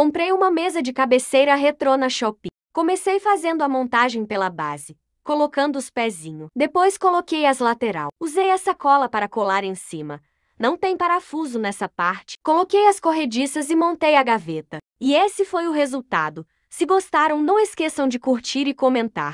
Comprei uma mesa de cabeceira retrô na Shopee. Comecei fazendo a montagem pela base, colocando os pezinhos. Depois coloquei as lateral. Usei essa cola para colar em cima. Não tem parafuso nessa parte. Coloquei as corrediças e montei a gaveta. E esse foi o resultado. Se gostaram, não esqueçam de curtir e comentar.